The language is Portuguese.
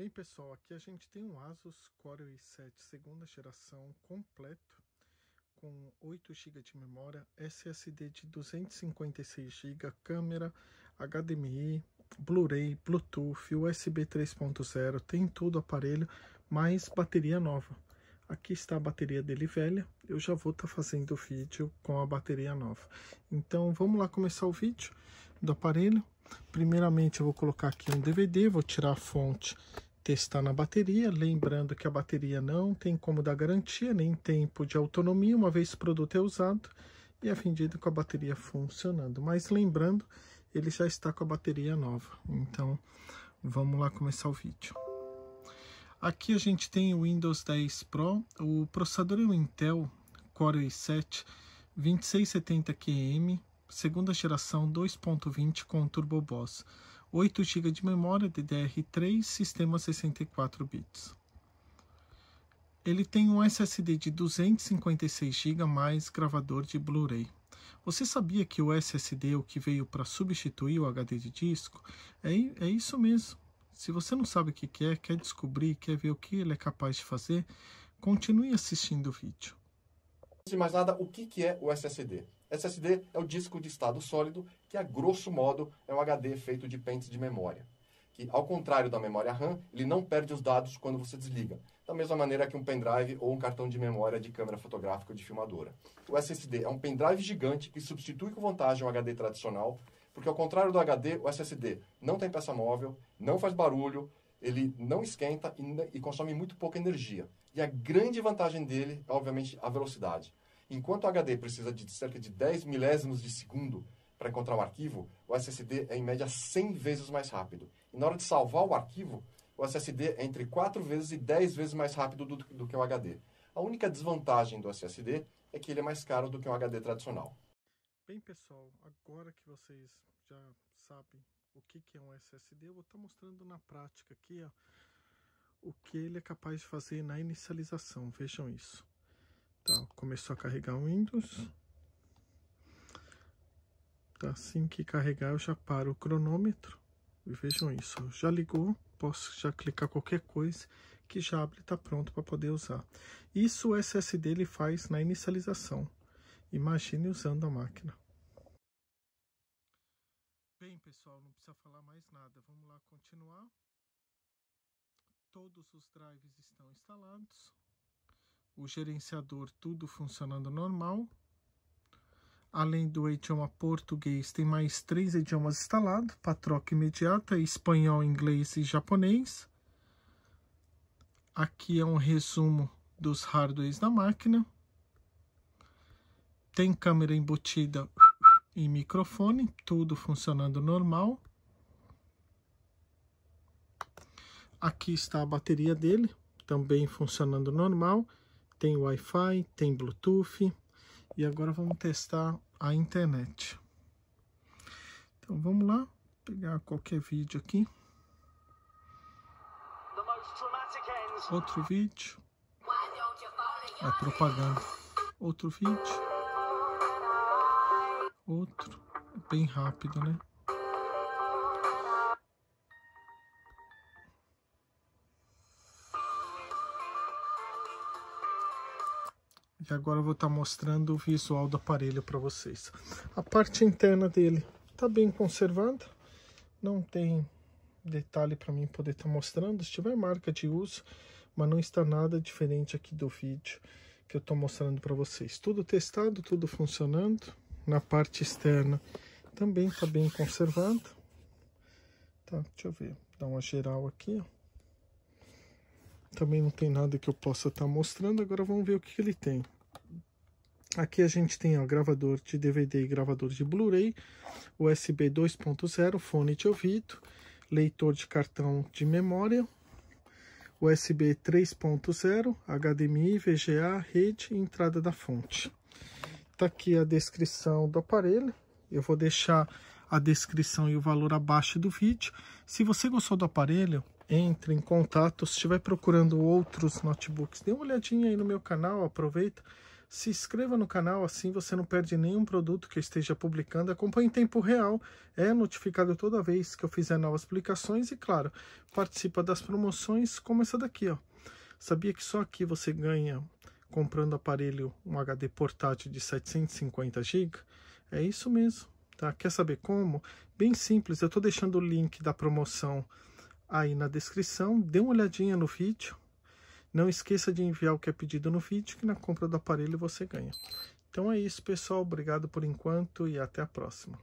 Bem pessoal, aqui a gente tem um Asus Core i7 segunda geração completo com 8 GB de memória, SSD de 256 GB, câmera, HDMI, Blu-ray, Bluetooth, USB 3.0, tem todo o aparelho, mais bateria nova. Aqui está a bateria dele velha, eu já vou estar tá fazendo o vídeo com a bateria nova. Então vamos lá começar o vídeo do aparelho. Primeiramente eu vou colocar aqui um DVD, vou tirar a fonte testar na bateria, lembrando que a bateria não tem como dar garantia nem tempo de autonomia, uma vez o produto é usado e é vendido com a bateria funcionando. Mas lembrando, ele já está com a bateria nova, então vamos lá começar o vídeo. Aqui a gente tem o Windows 10 Pro, o processador é o Intel Core i7 2670QM, segunda geração 2.20 com Turbo Boss. 8 GB de memória DDR3, sistema 64 bits. Ele tem um SSD de 256 GB mais gravador de Blu-ray. Você sabia que o SSD, o que veio para substituir o HD de disco, é, é isso mesmo. Se você não sabe o que é, quer descobrir, quer ver o que ele é capaz de fazer, continue assistindo o vídeo de mais nada, o que, que é o SSD? SSD é o disco de estado sólido, que a grosso modo é um HD feito de pentes de memória. Que, ao contrário da memória RAM, ele não perde os dados quando você desliga. Da mesma maneira que um pendrive ou um cartão de memória de câmera fotográfica ou de filmadora. O SSD é um pendrive gigante que substitui com vantagem o HD tradicional, porque ao contrário do HD, o SSD não tem peça móvel, não faz barulho, ele não esquenta e, e consome muito pouca energia. E a grande vantagem dele é, obviamente, a velocidade. Enquanto o HD precisa de cerca de 10 milésimos de segundo para encontrar o arquivo, o SSD é em média 100 vezes mais rápido. E na hora de salvar o arquivo, o SSD é entre 4 vezes e 10 vezes mais rápido do, do que o HD. A única desvantagem do SSD é que ele é mais caro do que um HD tradicional. Bem, pessoal, agora que vocês já sabem o que, é um SSD, eu vou estar tá mostrando na prática aqui ó, o que ele é capaz de fazer na inicialização. Vejam isso. Tá, começou a carregar o Windows. Tá, assim que carregar eu já paro o cronômetro. E vejam isso, já ligou, posso já clicar qualquer coisa que já abre e está pronto para poder usar. Isso o SSD ele faz na inicialização. Imagine usando a máquina. Bem, pessoal, não precisa falar mais nada. Vamos lá continuar. Todos os drives estão instalados o gerenciador tudo funcionando normal. Além do idioma português, tem mais três idiomas instalados para troca imediata, espanhol, inglês e japonês. Aqui é um resumo dos hardwares da máquina. Tem câmera embutida e microfone, tudo funcionando normal. Aqui está a bateria dele, também funcionando normal tem Wi-Fi, tem Bluetooth e agora vamos testar a internet. Então vamos lá, pegar qualquer vídeo aqui. Outro vídeo. A é propaganda. Outro vídeo. Outro. Bem rápido, né? agora eu vou estar tá mostrando o visual do aparelho para vocês. A parte interna dele está bem conservada, não tem detalhe para mim poder estar tá mostrando, se tiver marca de uso, mas não está nada diferente aqui do vídeo que eu estou mostrando para vocês. Tudo testado, tudo funcionando. Na parte externa também está bem conservado. Tá, deixa eu ver, dar uma geral aqui. Também não tem nada que eu possa estar tá mostrando. Agora vamos ver o que, que ele tem. Aqui a gente tem o gravador de DVD e gravador de Blu-ray, USB 2.0, fone de ouvido, leitor de cartão de memória, USB 3.0, HDMI, VGA, rede e entrada da fonte. Tá aqui a descrição do aparelho. Eu vou deixar a descrição e o valor abaixo do vídeo. Se você gostou do aparelho, entre em contato. Se estiver procurando outros notebooks, dê uma olhadinha aí no meu canal, aproveita se inscreva no canal, assim você não perde nenhum produto que eu esteja publicando. Acompanhe em tempo real, é notificado toda vez que eu fizer novas publicações e, claro, participa das promoções como essa daqui. Ó. Sabia que só aqui você ganha, comprando aparelho, um HD portátil de 750 GB? É isso mesmo. Tá? Quer saber como? Bem simples, eu estou deixando o link da promoção aí na descrição. Dê uma olhadinha no vídeo não esqueça de enviar o que é pedido no vídeo, que na compra do aparelho você ganha. Então é isso, pessoal. Obrigado por enquanto e até a próxima.